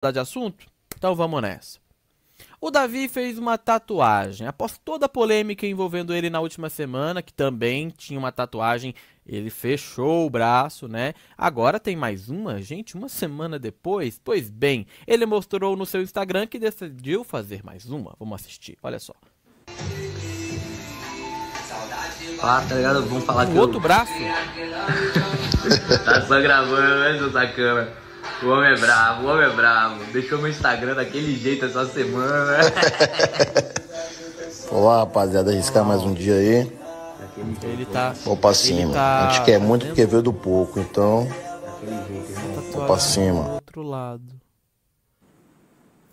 mudar de assunto? Então vamos nessa. O Davi fez uma tatuagem. Após toda a polêmica envolvendo ele na última semana, que também tinha uma tatuagem, ele fechou o braço, né? Agora tem mais uma, gente, uma semana depois. Pois bem, ele mostrou no seu Instagram que decidiu fazer mais uma. Vamos assistir, olha só. Ah, tá ligado? Vamos falar o que outro eu... braço? tá só gravando, né, essa câmera. O homem é bravo, o homem é bravo. Deixou meu Instagram daquele jeito essa semana. Olá, rapaziada. Arriscar mais um dia aí. Ele tá. Vou pra cima. Tá... A gente quer muito porque veio do pouco, então. Vou pra cima. Outro lado.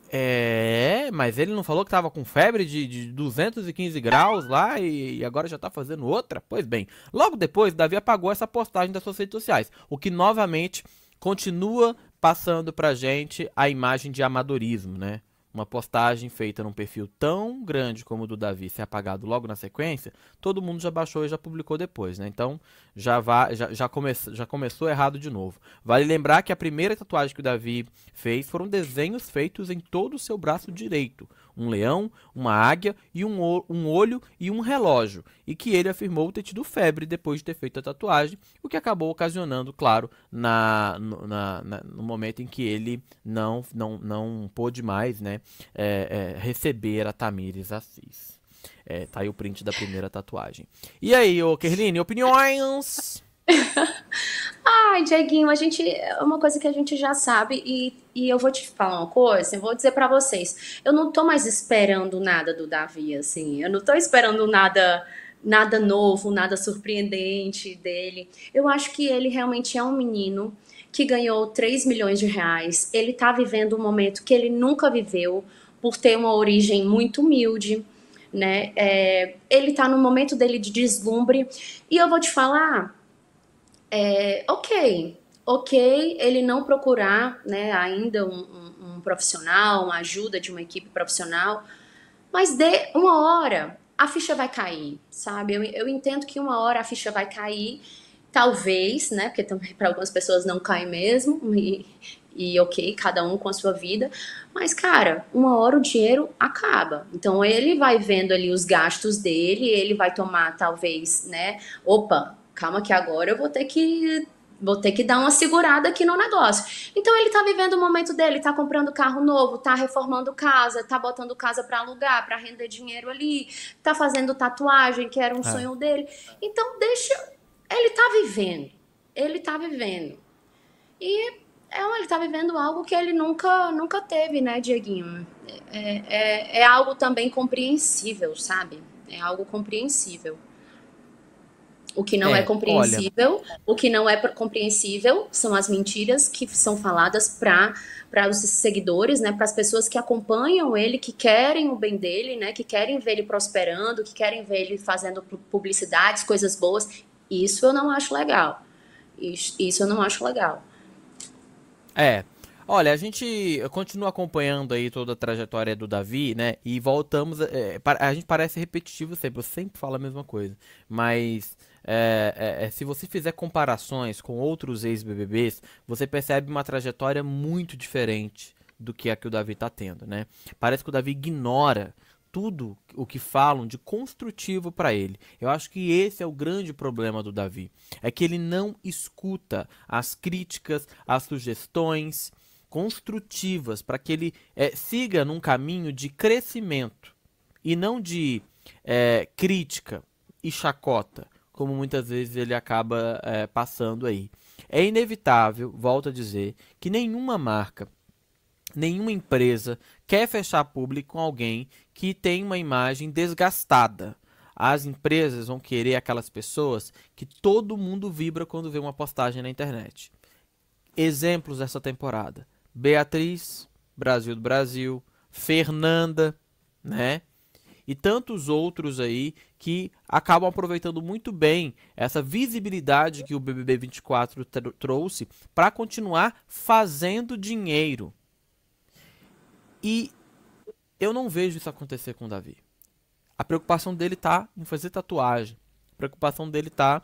É, mas ele não falou que tava com febre de, de 215 graus lá e, e, agora já tá fazendo outra? Pois bem, logo depois, Davi apagou essa postagem das suas redes sociais, o que novamente continua passando a gente a imagem de amadorismo, né? uma postagem feita num perfil tão grande como o do Davi ser apagado logo na sequência, todo mundo já baixou e já publicou depois, né? Então já, vá, já, já, come, já começou errado de novo. Vale lembrar que a primeira tatuagem que o Davi fez foram desenhos feitos em todo o seu braço direito. Um leão, uma águia e um, um olho e um relógio. E que ele afirmou ter tido febre depois de ter feito a tatuagem, o que acabou ocasionando, claro, na, na, na no momento em que ele não, não, não pôde mais, né? é, é, receber a Tamires Assis. É, tá aí o print da primeira tatuagem. E aí, ô Kerline, opiniões? Ai, Dieguinho, a gente é uma coisa que a gente já sabe e, e eu vou te falar uma coisa, eu vou dizer para vocês, eu não tô mais esperando nada do Davi, assim, eu não tô esperando nada nada novo, nada surpreendente dele. Eu acho que ele realmente é um menino que ganhou 3 milhões de reais. Ele está vivendo um momento que ele nunca viveu, por ter uma origem muito humilde. Né? É, ele está no momento dele de deslumbre. E eu vou te falar, é, ok, ok, ele não procurar né, ainda um, um, um profissional, uma ajuda de uma equipe profissional, mas de uma hora a ficha vai cair, sabe? Eu, eu entendo que uma hora a ficha vai cair Talvez, né? Porque também para algumas pessoas não cai mesmo, e, e ok, cada um com a sua vida. Mas, cara, uma hora o dinheiro acaba. Então ele vai vendo ali os gastos dele, ele vai tomar, talvez, né? Opa, calma que agora eu vou ter que. Vou ter que dar uma segurada aqui no negócio. Então ele tá vivendo o momento dele, tá comprando carro novo, tá reformando casa, tá botando casa para alugar, para render dinheiro ali, tá fazendo tatuagem, que era um é. sonho dele. Então deixa ele está vivendo, ele está vivendo. E é, ele está vivendo algo que ele nunca, nunca teve, né, Dieguinho? É, é, é, algo também compreensível, sabe? É algo compreensível. O que não é, é compreensível, olha... o que não é compreensível são as mentiras que são faladas para os seguidores, né, para as pessoas que acompanham ele, que querem o bem dele, né, que querem ver ele prosperando, que querem ver ele fazendo publicidades, coisas boas isso eu não acho legal. Isso, isso eu não acho legal. É. Olha, a gente continua acompanhando aí toda a trajetória do Davi, né? E voltamos. É, a gente parece repetitivo sempre, eu sempre falo a mesma coisa. Mas é, é, é se você fizer comparações com outros ex-BBBs, você percebe uma trajetória muito diferente do que a que o Davi tá tendo, né? Parece que o Davi ignora tudo o que falam de construtivo para ele. Eu acho que esse é o grande problema do Davi, é que ele não escuta as críticas, as sugestões construtivas para que ele é, siga num caminho de crescimento e não de é, crítica e chacota, como muitas vezes ele acaba é, passando aí. É inevitável, volto a dizer, que nenhuma marca nenhuma empresa quer fechar público com alguém que tem uma imagem desgastada. As empresas vão querer aquelas pessoas que todo mundo vibra quando vê uma postagem na internet. Exemplos dessa temporada: Beatriz, Brasil do Brasil, Fernanda, né? E tantos outros aí que acabam aproveitando muito bem essa visibilidade que o BBB 24 trouxe para continuar fazendo dinheiro. E eu não vejo isso acontecer com o Davi. A preocupação dele tá em fazer tatuagem. A preocupação dele tá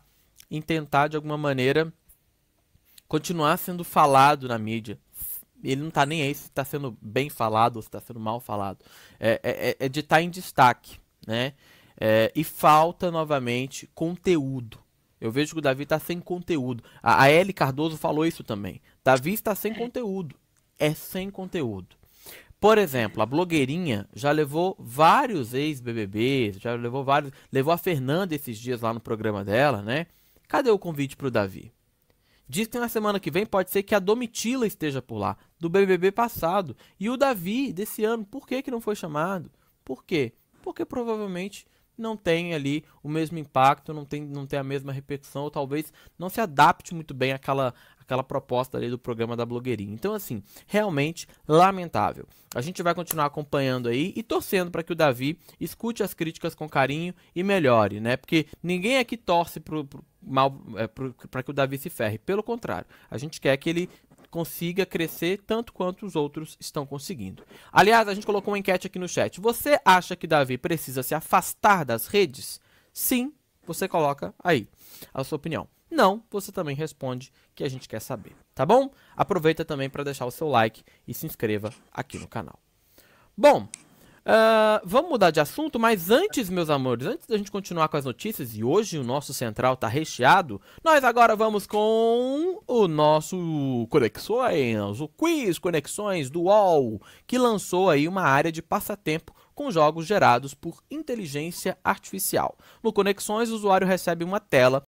em tentar, de alguma maneira, continuar sendo falado na mídia. Ele não tá nem aí se tá sendo bem falado ou se tá sendo mal falado. É, é, é, é de estar tá em destaque, né? É, e falta, novamente, conteúdo. Eu vejo que o Davi está sem conteúdo. A, a Ellie Cardoso falou isso também. Davi está sem conteúdo. É sem conteúdo. Por exemplo, a blogueirinha já levou vários ex-BBBs, já levou vários. Levou a Fernanda esses dias lá no programa dela, né? Cadê o convite pro Davi? Diz que na semana que vem pode ser que a Domitila esteja por lá, do BBB passado. E o Davi, desse ano, por que, que não foi chamado? Por quê? Porque provavelmente não tem ali o mesmo impacto, não tem, não tem a mesma repercussão, ou talvez não se adapte muito bem àquela, aquela proposta ali do programa da blogueirinha. Então, assim, realmente lamentável. A gente vai continuar acompanhando aí e torcendo para que o Davi escute as críticas com carinho e melhore, né? Porque ninguém aqui torce para é, que o Davi se ferre. Pelo contrário, a gente quer que ele consiga crescer tanto quanto os outros estão conseguindo. Aliás, a gente colocou uma enquete aqui no chat. Você acha que Davi precisa se afastar das redes? Sim, você coloca aí a sua opinião. Não, você também responde que a gente quer saber, tá bom? Aproveita também para deixar o seu like e se inscreva aqui no canal. Bom, Uh, vamos mudar de assunto, mas antes, meus amores, antes da gente continuar com as notícias, e hoje o nosso central tá recheado, nós agora vamos com o nosso Conexões, o Quiz Conexões do UOL, que lançou aí uma área de passatempo com jogos gerados por inteligência artificial. No Conexões, o usuário recebe uma tela